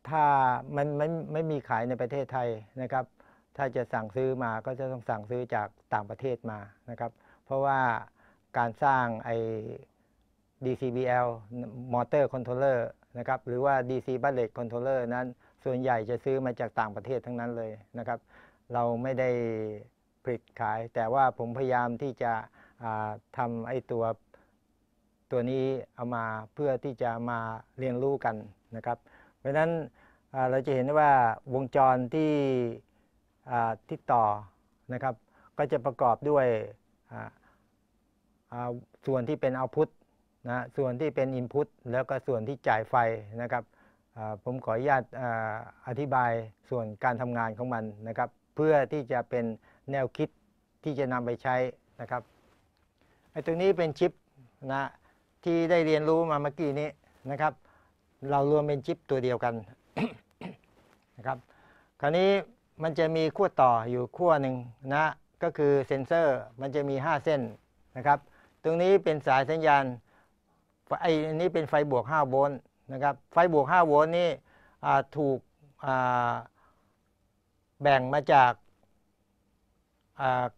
S1: ถ้ามันไม่ไม่มีขายในประเทศไทยนะครับ ถ้าจะสั่งซื้อมาก็จะต้องสั่งซื้อจากต่างประเทศมานะครับเพราะว่าการสร้างไอ้ DCBL มอเตอร์คอนโทรลเลอร์นะครับ หรือว่า DC บัเล l l คอนโทรลเลอร์นั้น ส่วนใหญ่จะซื้อมาจากต่างประเทศทั้งนั้นเลยนะครับ เราไม่ได้ผลิตขาย แต่ว่าผมพยายามที่จะทำไอ้ตัวตัวนี้ เอามาเพื่อที่จะมาเรียนรู้กันนะครับ เพราะนั้นเราจะเห็นว่าวงจรที่ที่ต่อนะครับ ก็จะประกอบด้วยส่วนที่เป็นเอาพุทนะส่วนที่เป็นอินพุตแล้วก็ส่วนที่จ่ายไฟนะครับผมขออนุญาตอธิบายส่วนการทำงานของมันนะครับ เพื่อที่จะเป็นแนวคิดที่จะนำไปใช้นะครับไอ้ตัวนี้เป็นชิปนะที่ได้เรียนรู้มาเมื่อกี้นี้นะครับ เรารวมเป็นชิป ตัวเดียวกันนะครับ คราวนี้มันจะมีขั้วต่ออยู่ขั้วหนึ่งนะก็คือเซ็นเซอร์มันจะมี 5 เส้นนะครับ ตรงนี้เป็นสายสัญญาณไอ้นี้เป็นไฟบวก5โวลต์นะครับ ไฟบวก5โวลต์นี่ถูกแบ่งมาจาก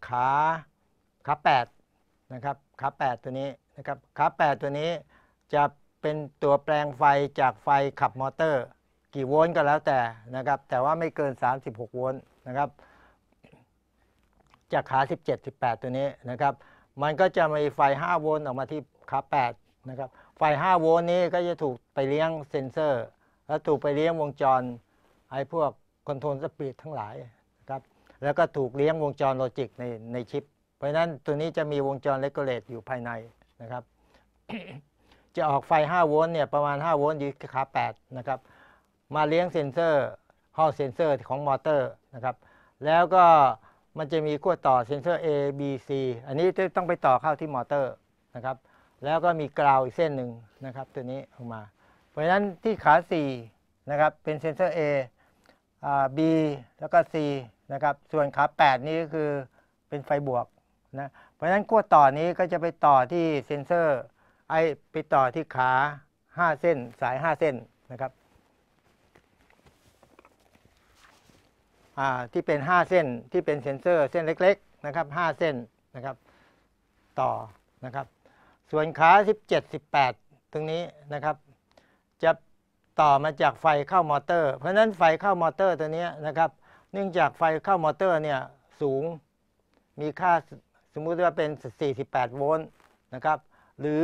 S1: ขาขา8นะครับขา8 ตัวนี้นะครับขา 8 ตัวนี้จะเป็นตัวแปลงไฟจากไฟขับมอเตอร์กี่โวลต์ก็แล้วแต่นะครับ แต่ว่าไม่เกิน 36โวลต์นะครับจากขา 17 18 ตัวนี้นะครับ มันก็จะมีไฟ 5 โวลต์ออกมาที่ขา 8 นะครับ ไฟ 5 โวลต์นี้ก็จะถูกไปเลี้ยงเซนเซอร์ แล้วถูกไปเลี้ยงวงจรไอ้พวกคอนโทรลสปีดทั้งหลายนะครับ แล้วก็ถูกเลี้ยงวงจรโลจิกในในชิป เพราะนั้นตัวนี้จะมีวงจรเลกเลตอยู่ภายในนะครับ จะออกไฟ 5 โวลต์เนี่ยประมาณ 5 โวลต์อยู่ขา 8 นะครับ มาเลี้ยงเซนเซอร์ห้องเซนเซอร์ ของมอเตอร์นะครับ แล้วก็มันจะมีขั้วต่อเซนเซอร์ A B C อันนี้ต้องไปต่อเข้าที่มอเตอร์นะครับ แล้วก็มีกราวอีกเส้นหนึ่งนะครับตัวนี้ออกมา เพราะฉะนั้นที่ขา4นะครับเป็นเซนเซอร์ A B แล้วก็ C นะครับ ส่วนขา 8 นี้ก็คือเป็นไฟบวกนะ เพราะฉะนั้นขั้วต่อนี้ก็จะไปต่อที่เซนเซอร์ไอไปต่อที่ขา 5 เส้นสาย5 เส้นนะครับที่เป็น 5 เส้นที่เป็นเซ็นเซอร์เส้นเล็กๆนะครับ5เส้นนะครับต่อนะครับส่วนขา17 18 ตรงนี้นะครับจะต่อมาจากไฟเข้ามอเตอร์ เพราะฉะนั้นไฟเข้ามอเตอร์ตัวนี้นะครับเนื่องจากไฟเข้ามอเตอร์เนี่ยสูงมีค่าสมมุติว่าเป็น48โวลต์นะครับหรือ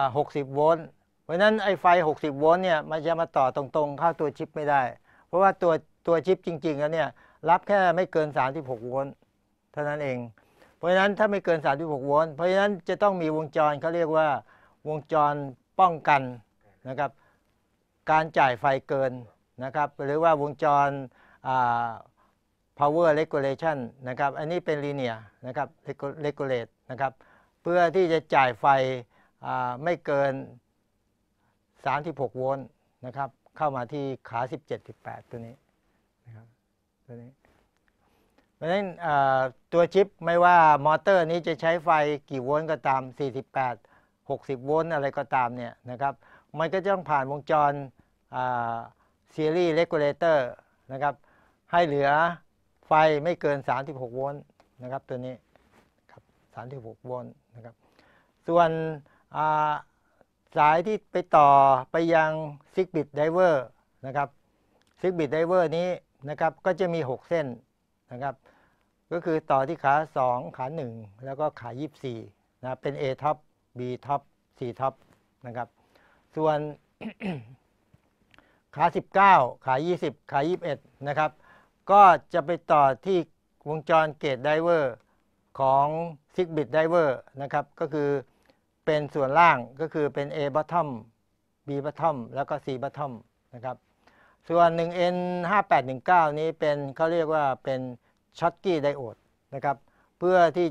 S1: 60โวลต์เพราะนั้นไอ้ไฟ60โวลต์เนี่ยมันจะมาต่อตรงๆเข้าตัวชิปไม่ได้เพราะว่าตัวตัวชิปจริง ๆ แล้วเนี่ยรับแค่ไม่เกิน 36 โวลต์เท่านั้นเอง เพราะฉะนั้นถ้าไม่เกิน 36 โวลต์เพราะฉะนั้นจะต้องมีวงจรเขาเรียกว่าวงจรป้องกันนะครับ การจ่ายไฟเกินนะครับ หรือว่าวงจร power regulation นะครับอันนี้เป็นลีเนียนะครับ regulate นะครับเพื่อที่จะจ่ายไฟไม่เกิน 36 โวลต์นะครับเข้ามาที่ขา 17 18 ตัวนี้นะครับตัวนี้เพราะฉะนั้นตัวชิปไม่ว่ามอเตอร์นี้จะใช้ไฟกี่โวลต์ก็ตาม 48 60 โวลต์อะไรก็ตามเนี่ยนะครับมันก็จะต้องผ่านวงจรซีรีส์เลกูลเลเตอร์นะครับให้เหลือไฟไม่เกิน 36 โวลต์นะครับตัวนี้ครับ 36 โวลต์นะครับส่วนสายที่ไปต่อไปยังซิกบิตไดเวอร์นะครับซิกบิตไดเวอร์นี้นะครับก็จะมี 6 เส้นนะครับก็คือต่อที่ขา 2 ขา 1 แล้วก็ขา 24นะเป็น A top B top C top นะครับส่วนขา 19 ขา 20 ขา 21 นะครับ ก็จะไปต่อที่วงจรเกตไดเวอร์ของซิกบิตไดเวอร์นะครับก็คือเป็นส่วนล่างก็คือเป็น A bottom B bottom แล้วก็ C bottom นะครับ ส่วน 1N5819 นี้เป็นเขาเรียกว่าเป็นช็อตกี้ไดโอดนะครับ เพื่อที่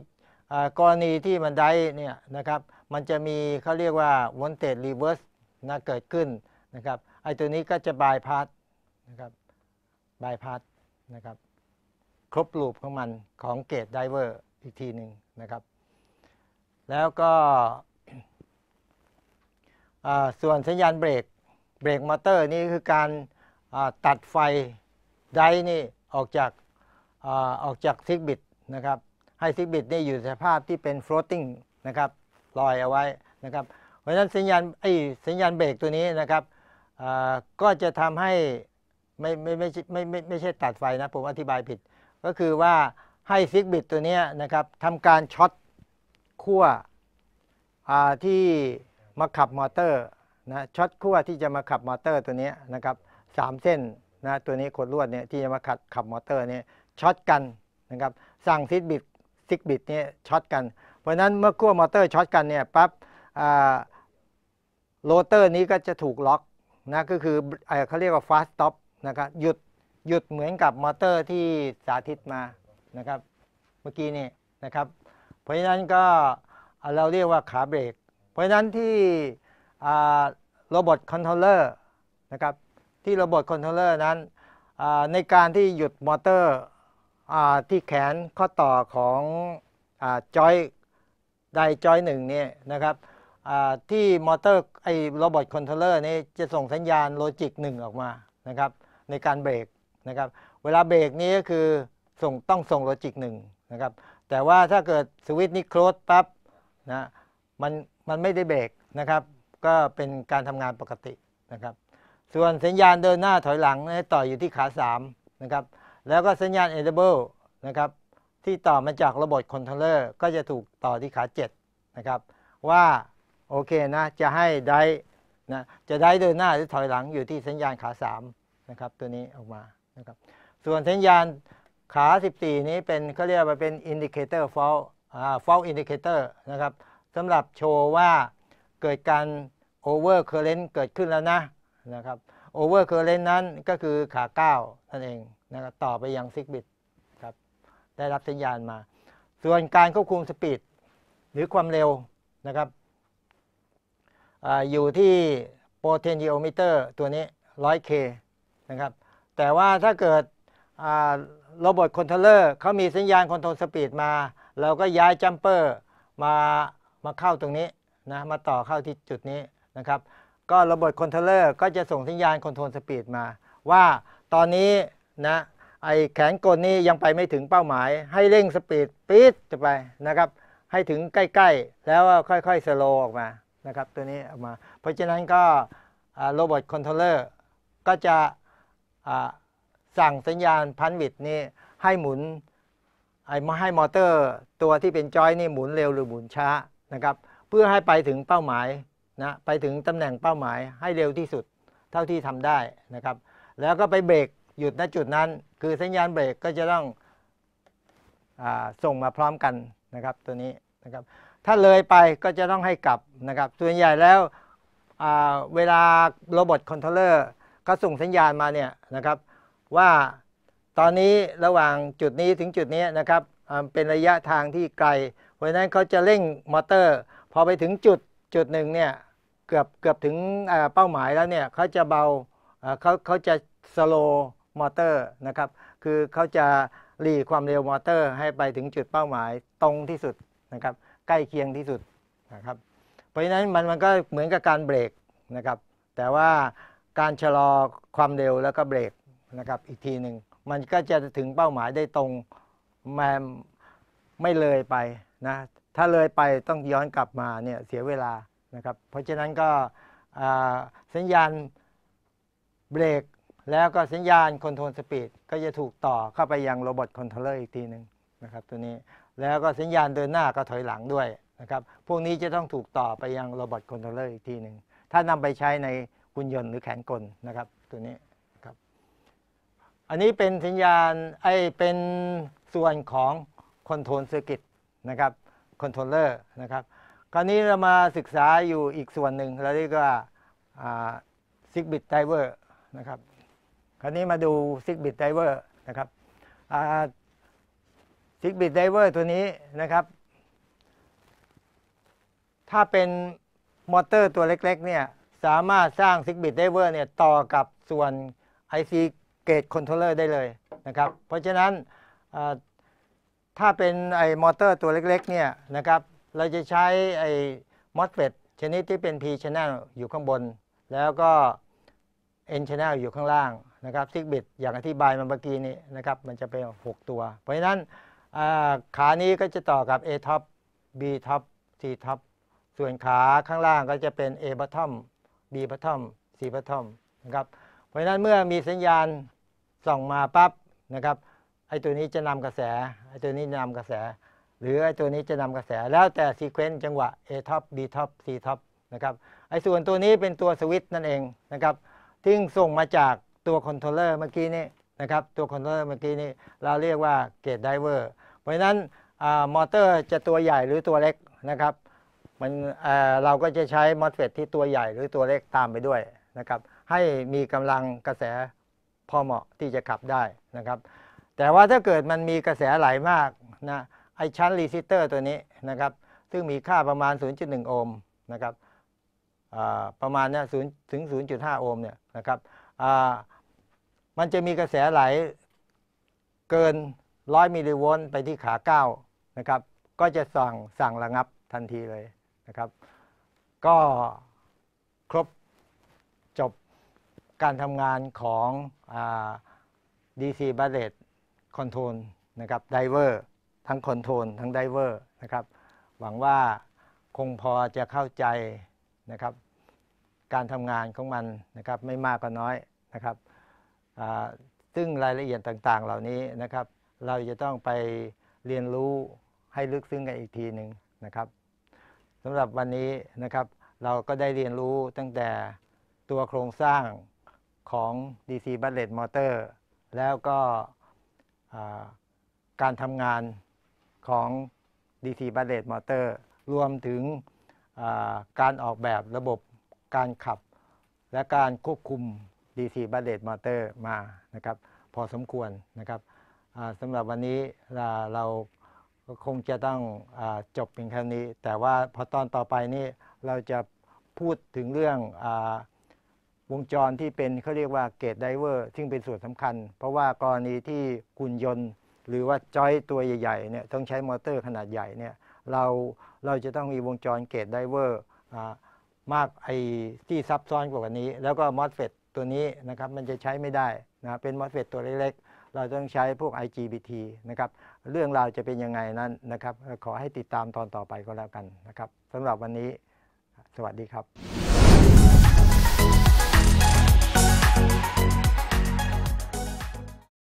S1: กรณีที่มันได้เนี่ยนะครับมันจะมีเขาเรียกว่า voltage reverse นะเกิดขึ้นนะครับไอตัวนี้ก็จะบายพาสนะครับบายพาสนะครับ ครบลูปของมันของเกตไดเวอร์อีกทีหนึ่งนะครับ แล้วก็ส่วนสัญญาณเบรกเบรกมอเตอร์นี่คือการตัดไฟ ไดนี่ออกจากออกจากซิกบิดนะครับ ให้ซิกบิดนี่อยู่สภาพที่เป็น floating นะครับลอยเอาไว้นะครับเพราะฉะนั้นสัญญาณไอ้สัญญาณเบรกตัวนี้นะครับก็จะทำให้ไม่ไม่ไม่ไม่ไม่ไม่ใช่ตัดไฟนะผมอธิบายผิด ก็คือว่าให้ซิกบิดตัวนี้นะครับทำการช็อตขั้วที่มาขับมอเตอร์นะช็อตขั้วที่จะมาขับมอเตอร์ตัวนี้นะครับสามเส้นนะตัวนี้ขดลวดเนี่ยที่จะมาขัดขับมอเตอร์เนี่ยช็อตกันนะครับสั่งซิกบิดซิกบิดเนี่ยช็อตกันเพราะนั้นเมื่อขั้วมอเตอร์ช็อตกันเนี่ยปั๊บโรเตอร์นี้ก็จะถูกล็อกนะก็คือเขาเรียกว่า fast stop นะครับหยุดหยุดเหมือนกับมอเตอร์ที่สาธิตมานะครับเมื่อกี้นี่นะครับเพราะฉะนั้นก็เราเรียกว่าขาเบรกเพราะฉะนั้นที่โรบอทคอนโทรลเลอร์นะครับที่โรบอทคอนโทรลเลอร์นั้นในการที่หยุดมอเตอร์ที่แขนข้อต่อของจอยไดจอยหนึ่งเนี่ยนะครับที่มอเตอร์ไอ้โรบอทคอนโทรลเลอร์นี่จะส่งสัญญาณโลจิกหนึ่งออกมานะครับในการเบรกนะครับเวลาเบรกนี้ก็คือส่งต้องส่งโลจิกหนึ่งนะครับแต่ว่าถ้าเกิดสวิตช์นี้คลสปั๊บนะมันมันไม่ได้เบรกนะครับ ก็เป็นการทำงานปกตินะครับ ส่วนสัญญาณเดินหน้าถอยหลังต่ออยู่ที่ขา3นะครับแล้วก็สัญญาณ enable นะครับที่ต่อมาจากระบบคอนโทรลเลอร์ก็จะถูกต่อที่ขา7นะครับว่า โอเคนะจะให้ได้นะ จะได้เดินหน้าหรือถอยหลังอยู่ที่สัญญาณขา 3 นะครับ ตัวนี้ออกมานะครับ ส่วนสัญญาณขา 14 นี้เป็นเขาเรียกว่าเป็น indicator fault fault indicator นะครับสำหรับโชว์ว่าเกิดการโอเวอร์เคอร์เรนต์เกิดขึ้นแล้วนะนะครับโอเวอร์เคอร์เรนต์นั้นก็คือขา9นั่นเองนะครับต่อไปยังซิกบิตครับได้รับสัญญาณมา ส่วนการควบคุมสปีดหรือความเร็วนะครับออยู่ที่เทนิโอมิเตอร์ตัวนี้ร้อยเคนะครับ แต่ว่าถ้าเกิดโรบอทคอนโทรลเลอร์เขามีสัญญาณคอนโทรลสปีดมา เราก็ย้ายจัมเปอร์มามาเข้าตรงนี้นะมาต่อเข้าที่จุดนี้นะครับก็ระบบคอนโทรเลอร์ก็จะส่งสัญญาณคอนโทรลสปีดมา ว่าตอนนี้นะไอแขนกลนี้ยังไปไม่ถึงเป้าหมาย ให้เร่งสปีดปี๊ดจะไปนะครับให้ถึงใกล้ๆแล้วค่อยๆสโลออกมานะครับตัวนี้ออกมา เพราะฉะนั้นก็โรบอทคอนโทรลเลอร์ก็จะสั่งสัญญาณพันวิตนี้ให้หมุนไอให้มอเตอร์ตัวที่เป็นจอยนี่หมุนเร็วหรือหมุนช้าะครับเพื่อให้ไปถึงเป้าหมายนะไปถึงตำแหน่งเป้าหมายให้เร็วที่สุดเท่าที่ทำได้นะครับแล้วก็ไปเบรกหยุดณจุดนั้น คือสัญญาณเบรกก็จะต้องอส่งมาพร้อมกันนะครับตัวนี้นะครับถ้าเลยไปก็จะต้องให้กลับนะครับส่วนใหญ่แล้วเวลาโรบอทคอนโทรลเลอร์ก็ส่งสัญญาณมาเนี่ยนะครับว่าตอนนี้ระหว่างจุดนี้ถึงจุดนี้นะครับเป็นระยะทางที่ไกลเพราะฉะนั้นเขาจะเร่งมอเตอร์ พอไปถึงจุดจุดหนึ่งเนี่ยเกือบเกือบถึงเป้าหมายแล้วเนี่ยเขาจะเบาเขาเขาจะสโลมอเตอร์นะครับคือเขาจะหลีความเร็วมอเตอร์ ให้ไปถึงจุดเป้าหมายตรงที่สุดนะครับใกล้เคียงที่สุดนะครับเพราะฉะนั้นมันมันก็เหมือนกับการเบรกนะครับแต่ว่าการชะลอความเร็วแล้วก็เบรกนะครับอีกทีหนึ่งมันก็จะถึงเป้าหมายได้ตรงแมไม่เลยไปนะถ้าเลยไปต้องย้อนกลับมาเนี่ยเสียเวลานะครับเพราะฉะนั้นก็สัญญาณเบรก แล้วก็สัญญาณคอนโทรลสปีดก็จะถูกต่อเข้าไปยังโรบอทคอนโทรลเลอร์อีกทีหนึ่งนะครับตัวนี้แล้วก็สัญญาณเดินหน้าก็ถอยหลังด้วยนะครับพวกนี้จะต้องถูกต่อไปยังโรบอทคอนโทรลเลอร์อีกทีหนึ่งถ้านำไปใช้ในหุ่นยนต์หรือแขนกลนะครับตัวนี้ครับอันนี้เป็นสัญญาณไอเป็นส่วนของคอนโทรลเซอร์กิตนะครับคอนโทรลเลอร์นะครับคราวนี้เรามาศึกษาอยู่อีกส่วนหนึ่งเราเรียกว่าซิกบิทไดเวอร์นะครับคราวนี้มาดูซิกบิทไดเวอร์นะครับซิกบิทไดเวอร์ตัวนี้ นะครับ ถ้าเป็นมอเตอร์ตัวเล็กๆเนี่ย สามารถสร้างซิกบิทไดเวอร์เนี่ย ต่อกับส่วน IC กตคอนโทรลเลอร์ได้เลยนะครับ เพราะฉะนั้นถ้าเป็นไอ้มอเตอร์ตัวเล็กๆเนี่ยนะครับ เราจะใช้ไอ้มอสเฟตชนิดที่เป็น P channel อยู่ข้างบน แล้วก็ N channel อยู่ข้างล่างนะครับซิกบิตอย่างอธิบายมาเมื่อกี้นี้นะครับมันจะเป็น 6 ตัว เพราะฉะนั้นขานี้ก็จะต่อกับ A top B top C top ส่วนขาข้างล่างก็จะเป็น A bottom B bottom C bottom นะครับเพราะฉะนั้นเมื่อมีสัญญาณส่องมาปั๊บนะครับไอ้ตัวนี้จะนำกระแส ไอ้ตัวนี้นำกระแส หรือไอ้ตัวนี้จะนำกระแส แล้วแต่ซีเควนต์จังหวะ A top B top C top นะครับ ไอ้ส่วนตัวนี้เป็นตัวสวิตช์นั่นเองนะครับที่ส่งมาจากตัวคอนโทรลเลอร์เมื่อกี้นี้นะครับ ตัวคอนโทรลเลอร์เมื่อกี้นี้ เราเรียกว่าเกตไดเวอร์ เพราะฉะนั้นมอเตอร์จะตัวใหญ่หรือตัวเล็กนะครับ มันเเราก็จะใช้มอสเฟตที่ตัวใหญ่หรือตัวเล็กตามไปด้วยนะครับ ให้มีกำลังกระแสพอเหมาะที่จะขับได้นะครับแต่ว่าถ้าเกิดมันมีกระแสไหลามากนะไอชั้นรีซิสเตอร์ตัวนี้นะครับซึ่งมีค่าประมาณ 0.1 โอห์มนะครับประมาณเนี่ยศูนย์ถึง 0.5 โอห์มเนี่ยนะครับมันจะมีกระแสไหลเกิน 100 มิลลิโวลต์ไปที่ขา9นะครับก็จะสั่งสั่งระงับทันทีเลยนะครับก็ครบจบการทำงานของ DC b u d g e t คอนโทรลนะครับไดเวอร์ทั้งคอนโทรลทั้งไดเวอร์นะครับหวังว่าคงพอจะเข้าใจนะครับการทำงานของมันนะครับไม่มากก็น้อยนะครับซึ่งรายละเอียดต่าง ๆ เหล่านี้นะครับ เราจะต้องไปเรียนรู้ให้ลึกซึ้งกันอีกทีหนึ่งนะครับสำหรับวันนี้นะครับเราก็ได้เรียนรู้ตั้งแต่ตัวโครงสร้างของ DC b u s l e t Motor แล้วก็การทำงานของ DC b u l l e t Motor รวมถึงการออกแบบระบบการขับ และการควบคุม DC b u l l e t Motor มานะครับพอสมควรนะครับสำหรับวันนี้เราคงจะต้องอจบเพียงแค่นี้ แต่ว่าพอตอนต่อไปนี้เราจะพูดถึงเรื่องอวงจรที่เป็นเขาเรียกว่าเกตไดเวอร์ซึ่งเป็นส่วนสำคัญ เพราะว่ากรณีที่กุญยนต์ หรือว่าจอยตัวใหญ่ๆเนี่ยต้องใช้มอเตอร์ขนาดใหญ่เนี่ยเราเราจะต้องมีวงจรเกตไดเวอร์มากไอที่ซับซ้อนกว่านี้ แล้วก็มอสเฟตตัวนี้นะครับมันจะใช้ไม่ได้นะเป็นมอสเฟตตัวเล็กๆ เราต้องใช้พวก IGBT นะครับ เรื่องราวจะเป็นยังไงนั้นนะครับขอให้ติดตามตอนต่อไปก็แล้วกันนะครับสำหรับวันนี้ สวัสดีครับ